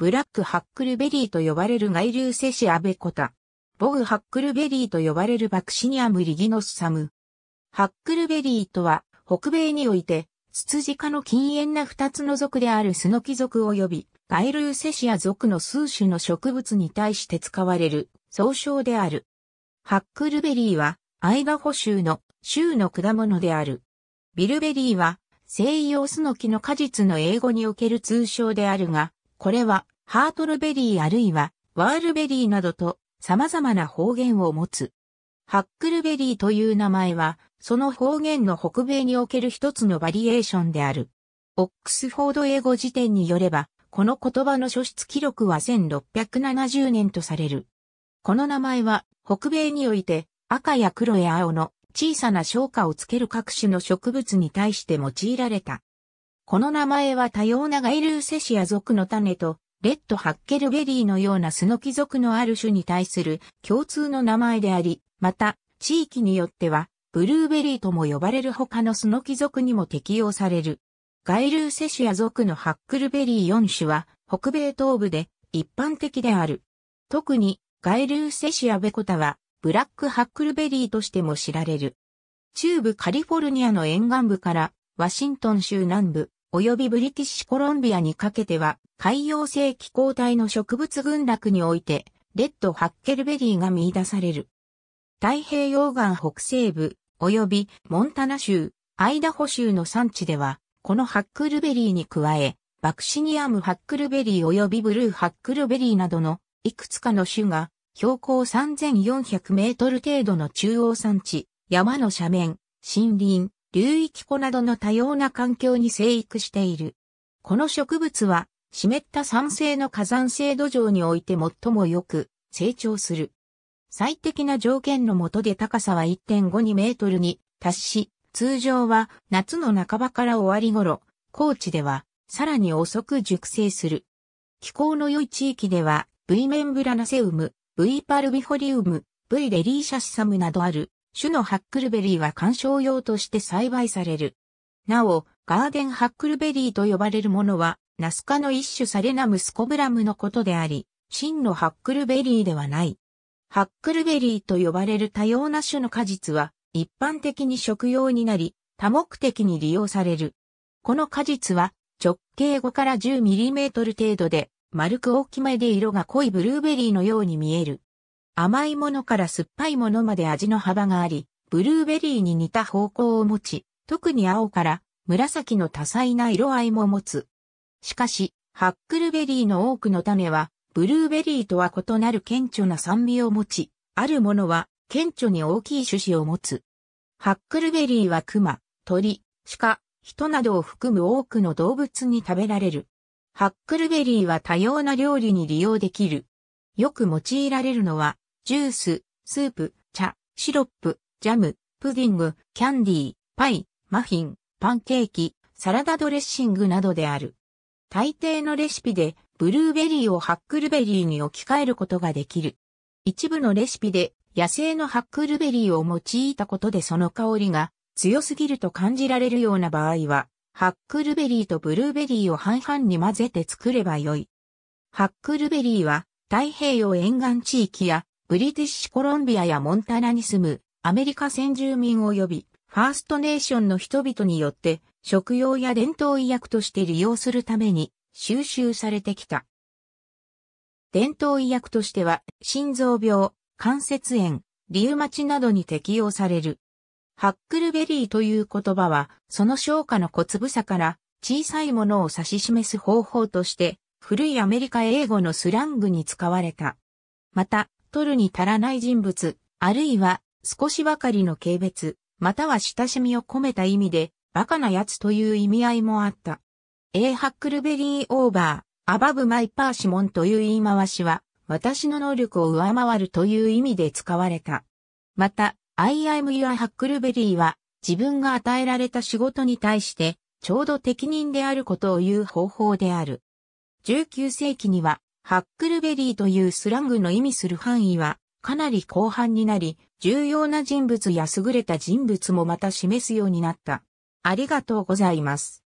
ブラックハックルベリーと呼ばれる外流セシアベコタ。ボグハックルベリーと呼ばれるバクシニアムリギノスサム。ハックルベリーとは、北米において、ツツジ科の禁煙な二つの属であるスノキ属及び、外流セシア属の数種の植物に対して使われる、総称である。ハックルベリーは、アイガホ州の州の果物である。ビルベリーは、西洋スノキの果実の英語における通称であるが、これはハートルベリーあるいはワールベリーなどと様々な方言を持つ。ハックルベリーという名前は、その方言の北米における一つのバリエーションである。オックスフォード英語辞典によれば、この言葉の書出記録は1670年とされる。この名前は、北米において、赤や黒や青の小さな消化をつける各種の植物に対して用いられた。この名前は多様なガイルーセシア族の種とレッド・ハッケルベリーのようなスノキ族のある種に対する共通の名前であり、また、地域によっては、ブルーベリーとも呼ばれる他のスノキ族にも適用される。ガイルーセシア族のハックルベリー4種は、北米東部で一般的である。特に、ガイルーセシアベコタは、ブラックハックルベリーとしても知られる。中部カリフォルニアの沿岸部から、ワシントン州南部、及びブリティッシュコロンビアにかけては、海洋性気候帯の植物群落において、レッドハッケルベリーが見出される。太平洋岸北西部、及びモンタナ州、アイダホ州の産地では、このハックルベリーに加え、バクシニアムハックルベリー及びブルーハックルベリーなどのいくつかの種が標高3400メートル程度の中央山地、山の斜面、森林、流域湖などの多様な環境に生育している。この植物は湿った酸性の火山性土壌において最もよく成長する。最適な条件の下で高さは1.52メートルに達し、通常は夏の半ばから終わり頃、高地ではさらに遅く熟成する。気候の良い地域では V メンブラナセウム、V パルビフォリウム、V レリーシャシサムなどある種のハックルベリーは観賞用として栽培される。なお、ガーデンハックルベリーと呼ばれるものは、ナス科の一種サレナムスコブラムのことであり、真のハックルベリーではない。ハックルベリーと呼ばれる多様な種の果実は、一般的に食用になり、多目的に利用される。この果実は、直径5から 10mm 程度で、丸く大きめで色が濃いブルーベリーのように見える。甘いものから酸っぱいものまで味の幅があり、ブルーベリーに似た方向を持ち、特に青から紫の多彩な色合いも持つ。しかし、ハックルベリーの多くの種は、ブルーベリーとは異なる顕著な酸味を持ち、あるものは顕著に大きい種子を持つ。ハックルベリーは熊、鳥、鹿、人などを含む多くの動物に食べられる。ハックルベリーは多様な料理に利用できる。よく用いられるのは、ジュース、スープ、茶、シロップ、ジャム、プディング、キャンディー、パイ、マフィン、パンケーキ、サラダドレッシングなどである。大抵のレシピでブルーベリーをハックルベリーに置き換えることができる。一部のレシピで野生のハックルベリーを用いたことでその香りが強すぎると感じられるような場合は、ハックルベリーとブルーベリーを半々に混ぜて作ればよい。ハックルベリーは太平洋沿岸地域やブリティッシュコロンビアやモンタナに住むアメリカ先住民及びファーストネーションの人々によって食用や伝統医薬として利用するために収集されてきた。伝統医薬としては心臓病、関節炎、リウマチなどに適用される。ハックルベリーという言葉は、その消化の小粒さから小さいものを指し示す方法として、古いアメリカ英語のスラングに使われた。また、取るに足らない人物、あるいは少しばかりの軽蔑、または親しみを込めた意味で、バカな奴という意味合いもあった。A ハックルベリーオーバー、アバブマイパーシモンという言い回しは、私の能力を上回るという意味で使われた。また、I am your ハックルベリーは、自分が与えられた仕事に対して、ちょうど適任であることを言う方法である。19世紀には、ハックルベリーというスラングの意味する範囲はかなり広範になり、重要な人物や優れた人物もまた示すようになった。ありがとうございます。